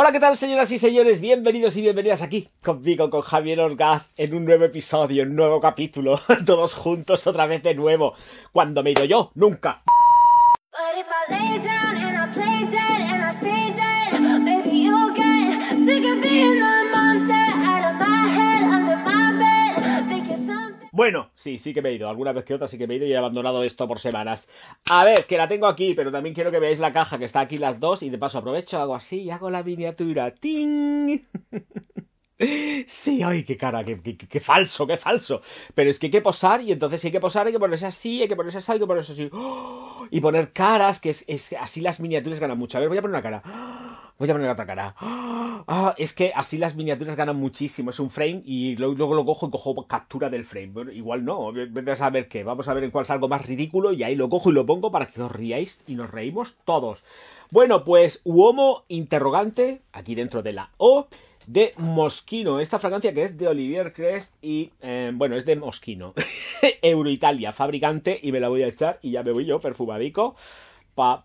Hola, ¿qué tal, señoras y señores? Bienvenidos y bienvenidas aquí conmigo, con Javier Orgaz, en un nuevo episodio, un nuevo capítulo, todos juntos otra vez de nuevo. Cuando me he ido yo, nunca. Bueno, sí, sí que me he ido. Alguna vez que otra sí que me he ido y he abandonado esto por semanas. A ver, que la tengo aquí, pero también quiero que veáis la caja que está aquí las dos. Y de paso aprovecho, hago así y hago la miniatura. ¡Ting! Sí, ay, qué cara, qué, qué, falso, qué falso. Pero es que hay que posar y entonces hay que posar, hay que ponerse así, hay que ponerse así, hay que ponerse así. ¡Oh! Y poner caras, que es, es así las miniaturas ganan mucho. A ver, voy a poner una cara voy a poner otra cara. Ah, es que así las miniaturas ganan muchísimo. Es un frame y luego lo cojo y cojo captura del frame. igual no, vete a saber qué. Vamos a ver en cuál es algo más ridículo y ahí lo cojo y lo pongo para que os riáis y nos reímos todos. Bueno, pues Uomo interrogante, aquí dentro de la O de Moschino. Esta fragancia que es de Olivier Crest y, eh, bueno, es de Moschino. Euroitalia, fabricante, y me la voy a echar y ya me voy yo perfumadico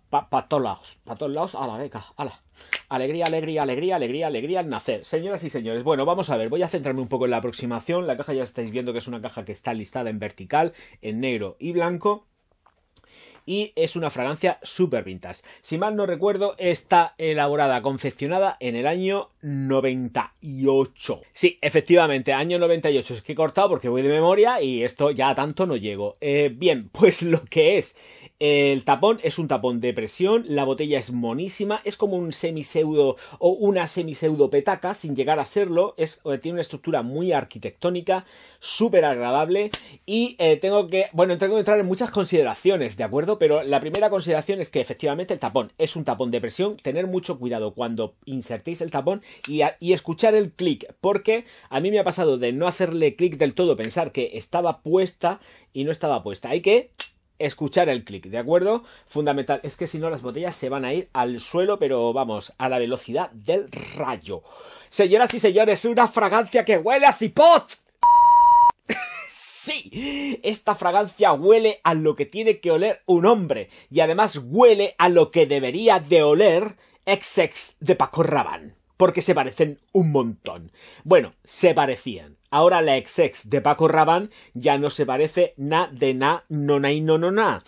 para pa, todos lados, para todos lados, ala, a la... Alegría, alegría, alegría, alegría, alegría al nacer. Señoras y señores, bueno, vamos a ver, voy a centrarme un poco en la aproximación. La caja ya estáis viendo que es una caja que está listada en vertical, en negro y blanco y es una fragancia super vintage. Si mal no recuerdo, está elaborada, confeccionada en el año 98. Sí, efectivamente, año 98. Es que he cortado porque voy de memoria y esto ya tanto no llego. Eh, bien, pues lo que es el tapón es un tapón de presión, la botella es monísima, es como un semiseudo o una semiseudo petaca sin llegar a serlo, eh, tiene una estructura muy arquitectónica, súper agradable y eh, tengo que, bueno, tengo que entrar en muchas consideraciones, ¿de acuerdo? Pero la primera consideración es que efectivamente el tapón es un tapón de presión, tener mucho cuidado cuando insertéis el tapón y escuchar el clic, porque a mí me ha pasado de no hacerle clic del todo, pensar que estaba puesta y no estaba puesta, hay que escuchar el clic, ¿de acuerdo? Fundamental, es que si no las botellas se van a ir al suelo, pero vamos, a la velocidad del rayo. Señoras y señores, una fragancia que huele a cipot. Sí, esta fragancia huele a lo que tiene que oler un hombre y además huele a lo que debería de oler ex ex de Paco Rabanne porque se parecen un montón. Bueno, se parecían. Ahora la ex ex de Paco Rabán ya no se parece na de na, no na y no no na.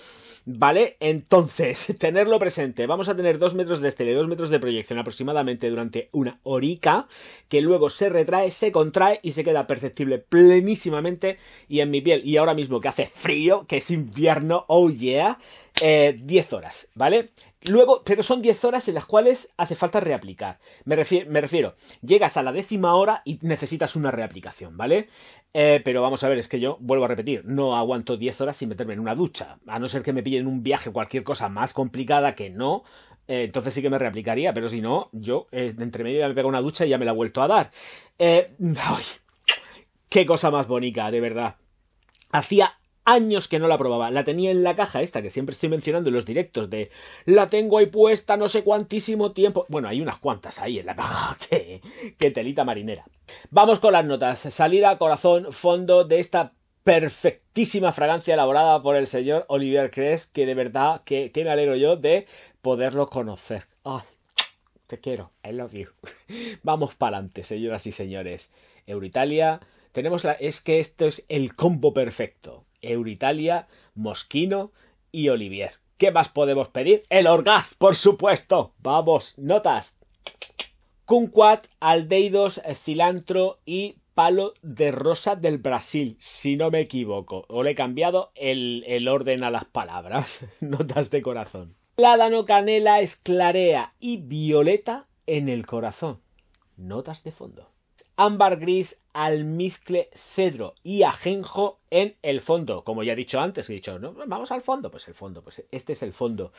¿Vale? Entonces, tenerlo presente. Vamos a tener dos metros de estela dos metros de proyección aproximadamente durante una horica, que luego se retrae, se contrae y se queda perceptible plenísimamente y en mi piel. Y ahora mismo que hace frío, que es invierno, oh yeah, eh, 10 horas, ¿vale? Luego, pero son 10 horas en las cuales hace falta reaplicar. Me, refiero, llegas a la décima hora y necesitas una reaplicación, ¿vale? Eh, pero vamos a ver, es que yo vuelvo a repetir, no aguanto 10 horas sin meterme en una ducha. A no ser que me pillen un viaje o cualquier cosa más complicada que no, eh, entonces sí que me reaplicaría, pero si no, yo eh, entre medio ya me pego una ducha y ya me la he vuelto a dar. ay, qué cosa más bonita, de verdad. Hacía años que no la probaba. La tenía en la caja esta que siempre estoy mencionando en los directos de la tengo ahí puesta no sé cuantísimo tiempo. Bueno, hay unas cuantas ahí en la caja qué telita marinera. Vamos con las notas. Salida, corazón, fondo de esta perfectísima fragancia elaborada por el señor Olivier Cres, que de verdad que, me alegro yo de poderlo conocer. Ah, te quiero, I love you. Vamos para adelante, señoras y señores. Euritalia, tenemos la... es que esto es el combo perfecto. Euritalia, Mosquino y Olivier. ¿Qué más podemos pedir? El orgaz, por supuesto. Vamos, notas. Cunquat, aldeidos, cilantro y palo de rosa del Brasil, si no me equivoco. O le he cambiado el, el orden a las palabras. Notas de corazón. Pládano, canela, esclarea y violeta en el corazón. Notas de fondo ámbar gris, almizcle, cedro y ajenjo en el fondo. Como ya he dicho antes, he dicho, ¿no? vamos al fondo, pues el fondo, pues este es el fondo.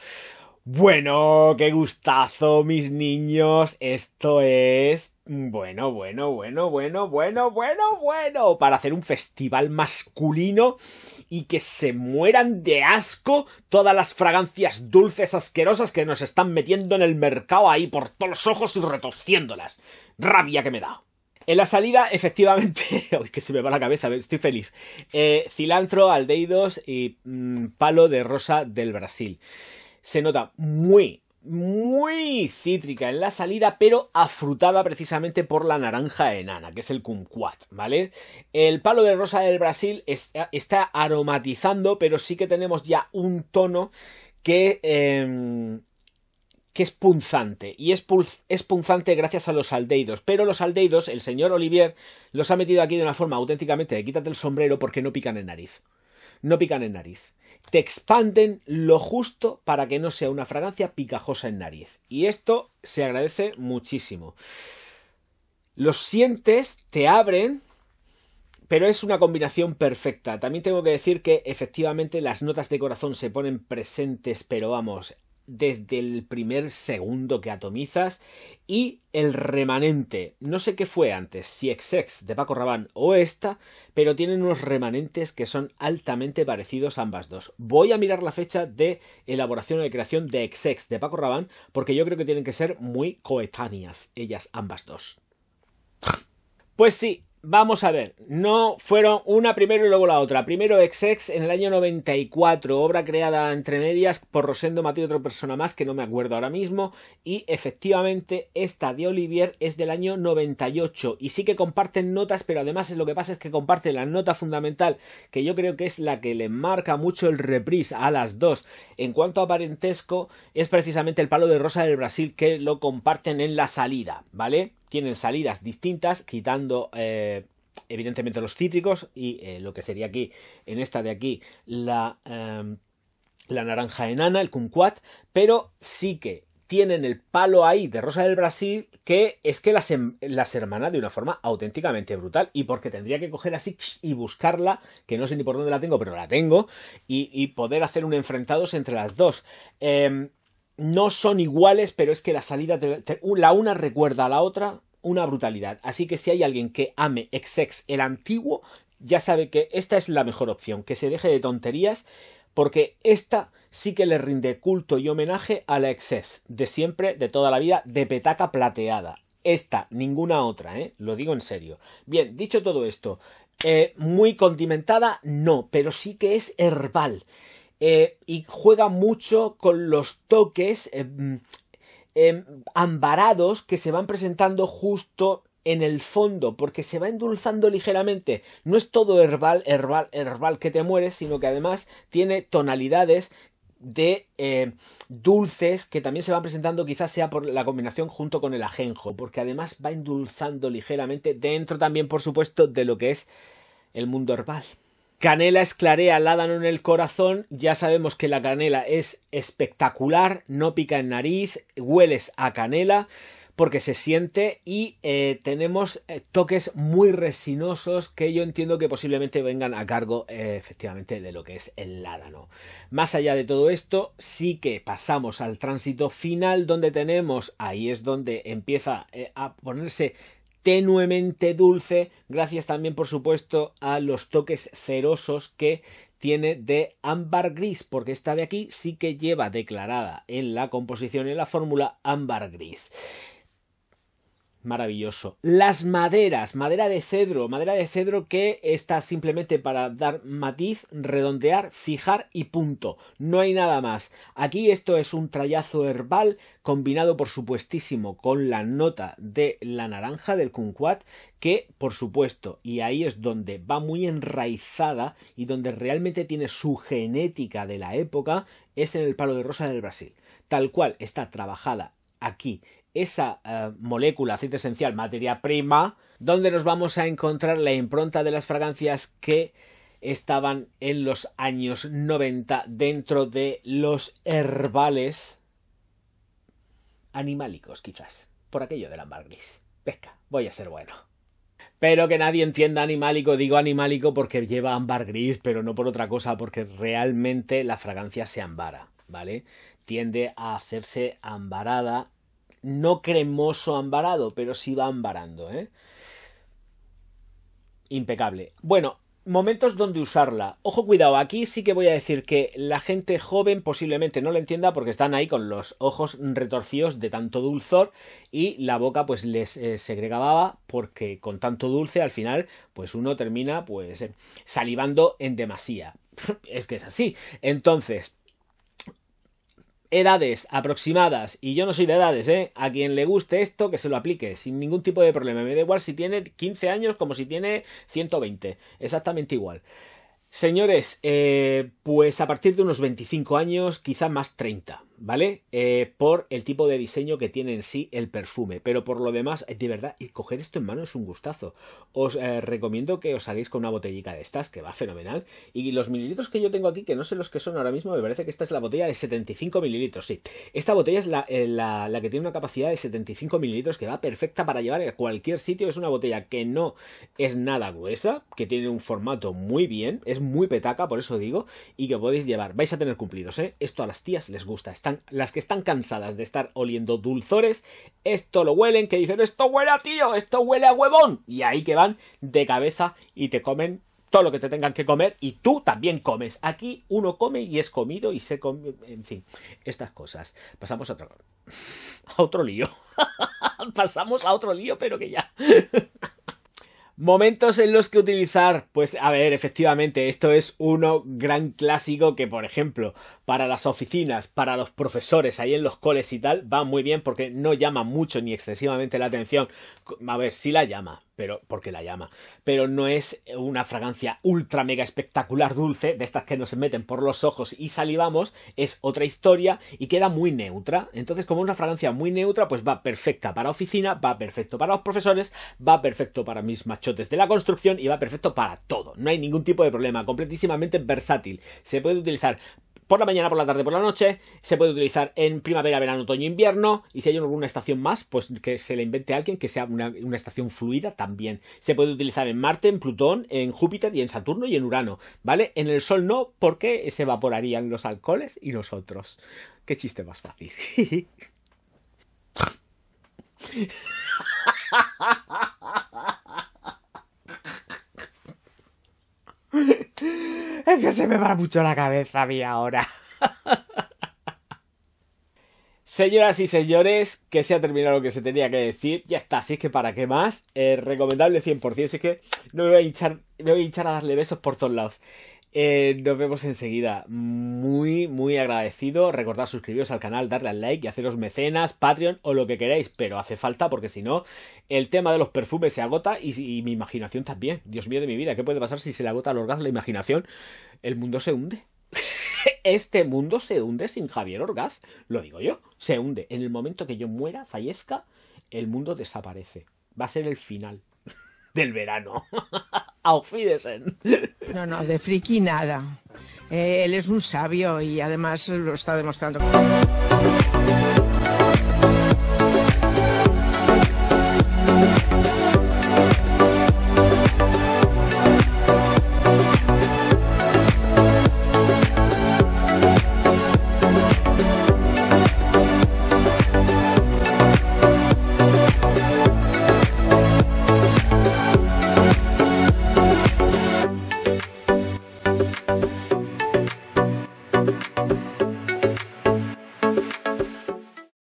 Bueno, qué gustazo, mis niños. Esto es bueno, bueno, bueno, bueno, bueno, bueno, bueno, para hacer un festival masculino y que se mueran de asco todas las fragancias dulces asquerosas que nos están metiendo en el mercado ahí por todos los ojos y retorciéndolas. Rabia que me da. En la salida, efectivamente, que se me va la cabeza, estoy feliz. Eh, cilantro, aldeidos y mm, palo de rosa del Brasil. Se nota muy, muy cítrica en la salida, pero afrutada precisamente por la naranja enana, que es el kumquat, ¿vale? El palo de rosa del Brasil eh, está, aromatizando, pero sí que tenemos ya un tono que em, que es punzante, y es, es punzante gracias a los aldeidos, pero los aldeidos, el señor Olivier, los ha metido aquí de una forma auténticamente de quítate el sombrero porque no pican en nariz. No pican en nariz. Te expanden lo justo para que no sea una fragancia picajosa en nariz. Y esto se agradece muchísimo. Los sientes, te abren, pero es una combinación perfecta. También tengo que decir que efectivamente las notas de corazón se ponen presentes, pero vamos, desde el primer segundo que atomizas y el remanente. No sé qué fue antes, si Exex de Paco Rabán o esta, pero tienen unos remanentes que son altamente parecidos ambas dos. Voy a mirar la fecha de elaboración o de creación de Exex de Paco Rabán porque yo creo que tienen que ser muy coetáneas ellas ambas dos. Pues sí, Vamos a ver, no fueron una primero y luego la otra. Primero ex en el año 94, obra creada entre medias por Rosendo Mateo y otra persona más que no me acuerdo ahora mismo. Y efectivamente esta de Olivier es del año 98 y sí que comparten notas, pero además lo que pasa es que comparten la nota fundamental que yo creo que es la que le marca mucho el reprise a las dos. En cuanto a parentesco, es precisamente el palo de rosa del Brasil que lo comparten en la salida, ¿vale? tienen salidas distintas, quitando eh, evidentemente los cítricos y eh, lo que sería aquí, en esta de aquí, la, em, la naranja enana, el kumquat, pero sí que tienen el palo ahí de Rosa del Brasil que es que las, em, las hermana de una forma auténticamente brutal y porque tendría que coger así y buscarla, que no sé ni por dónde la tengo, pero la tengo, y, poder hacer un enfrentados entre las dos. Em, no son iguales, pero es que la salida, de la una recuerda a la otra una brutalidad. Así que si hay alguien que ame ex el antiguo, ya sabe que esta es la mejor opción, que se deje de tonterías, porque esta sí que le rinde culto y homenaje a la XX de siempre, de toda la vida, de petaca plateada. Esta, ninguna otra, ¿eh? lo digo en serio. Bien, dicho todo esto, eh, muy condimentada, no, pero sí que es herbal. Eh, y juega mucho con los toques eh, mm, eh, ambarados que se van presentando justo en el fondo, porque se va endulzando ligeramente. No es todo herbal, herbal, herbal que te mueres, sino que además tiene tonalidades de dulces que también se van presentando quizás sea por la combinación junto con el ajenjo porque además va endulzando ligeramente dentro también por supuesto de lo que es el mundo herbal Canela esclarea Ládano en el corazón, ya sabemos que la canela es espectacular, no pica en nariz, hueles a canela porque se siente y eh, tenemos eh, toques muy resinosos que yo entiendo que posiblemente vengan a cargo eh, efectivamente de lo que es el ládano. Más allá de todo esto, sí que pasamos al tránsito final donde tenemos, ahí es donde empieza a ponerse tenuemente dulce, gracias también por supuesto a los toques cerosos que tiene de ámbar gris, porque esta de aquí sí que lleva declarada en la composición y en la fórmula ámbar gris maravilloso. Las maderas, madera de cedro, madera de cedro que está simplemente para dar matiz, redondear, fijar y punto. No hay nada más. Aquí esto es un trayazo herbal combinado por supuestísimo con la nota de la naranja del kumquat que por supuesto, y ahí es donde va muy enraizada y donde realmente tiene su genética de la época, es en el palo de rosa del Brasil. Tal cual está trabajada aquí esa eh, molécula, aceite esencial, materia prima, donde nos vamos a encontrar la impronta de las fragancias que estaban en los años 90 dentro de los herbales animálicos, quizás, por aquello del ámbar gris. Pesca, voy a ser bueno. Pero que nadie entienda animálico, digo animálico porque lleva ámbar gris, pero no por otra cosa, porque realmente la fragancia se ambara, ¿vale? Tiende a hacerse ambarada no cremoso ambarado, pero sí va ambarando, ¿eh? Impecable. Bueno, momentos donde usarla. Ojo, cuidado, aquí sí que voy a decir que la gente joven posiblemente no la entienda porque están ahí con los ojos retorcidos de tanto dulzor y la boca pues les eh, segregaba porque con tanto dulce al final pues uno termina pues eh, salivando en demasía. es que es así. Entonces, edades aproximadas, y yo no soy de edades, ¿eh? A quien le guste esto, que se lo aplique, sin ningún tipo de problema. Me da igual si tiene 15 años como si tiene 120, exactamente igual. Señores, eh, pues a partir de unos 25 años, quizás más 30. ¿vale? Eh, por el tipo de diseño que tiene en sí el perfume. Pero por lo demás, de verdad, y coger esto en mano es un gustazo. Os eh, recomiendo que os hagáis con una botellita de estas, que va fenomenal. Y los mililitros que yo tengo aquí, que no sé los que son ahora mismo, me parece que esta es la botella de 75 mililitros, sí. Esta botella es la, eh, que tiene una capacidad de 75 mililitros, que va perfecta para llevar a cualquier sitio. Es una botella que no es nada gruesa, que tiene un formato muy bien, es muy petaca, por eso digo, y que podéis llevar. Vais a tener cumplidos, ¿eh? Esto a las tías les gusta. Este las que están cansadas de estar oliendo dulzores, esto lo huelen, que dicen, esto huele a tío, esto huele a huevón. Y ahí que van de cabeza y te comen todo lo que te tengan que comer y tú también comes. Aquí uno come y es comido y se come, en fin, estas cosas. Pasamos a otro, a otro lío. Pasamos a otro lío, pero que ya. Momentos en los que utilizar, pues a ver, efectivamente, esto es uno gran clásico que, por ejemplo, para las oficinas, para los profesores ahí en los coles y tal, va muy bien porque no llama mucho ni excesivamente la atención. A ver, si la llama, pero porque la llama. Pero no es una fragancia ultra mega espectacular dulce, de estas que nos meten por los ojos y salivamos, es otra historia y queda muy neutra. Entonces, como una fragancia muy neutra, pues va perfecta para oficina, va perfecto para los profesores, va perfecto para mis machotes de la construcción y va perfecto para todo. No hay ningún tipo de problema, completísimamente versátil. Se puede utilizar por la mañana, por la tarde, por la noche. Se puede utilizar en primavera, verano, otoño, invierno. Y si hay alguna estación más, pues que se le invente a alguien que sea una, una estación fluida también. Se puede utilizar en Marte, en Plutón, en Júpiter y en Saturno y en Urano. ¿Vale? En el Sol no, porque se evaporarían los alcoholes y nosotros. Qué chiste más fácil. Es que se me va mucho la cabeza a mí ahora. Señoras y señores, que se ha terminado lo que se tenía que decir. Ya está, Así es que para qué más. Eh, recomendable 100%, si es que no me voy a hinchar, me voy a hinchar a darle besos por todos lados. Eh, nos vemos enseguida. Muy, muy agradecido. Recordad suscribiros al canal, darle al like y haceros mecenas, Patreon o lo que queráis, pero hace falta porque si no, el tema de los perfumes se agota y, mi imaginación también. Dios mío de mi vida, ¿qué puede pasar si se le agota al orgaz la imaginación? El mundo se hunde. este mundo se hunde sin Javier Orgaz, lo digo yo. Se hunde. En el momento que yo muera, fallezca, el mundo desaparece. Va a ser el final del verano. Auf No, no, de friki nada. Eh, él es un sabio y además lo está demostrando.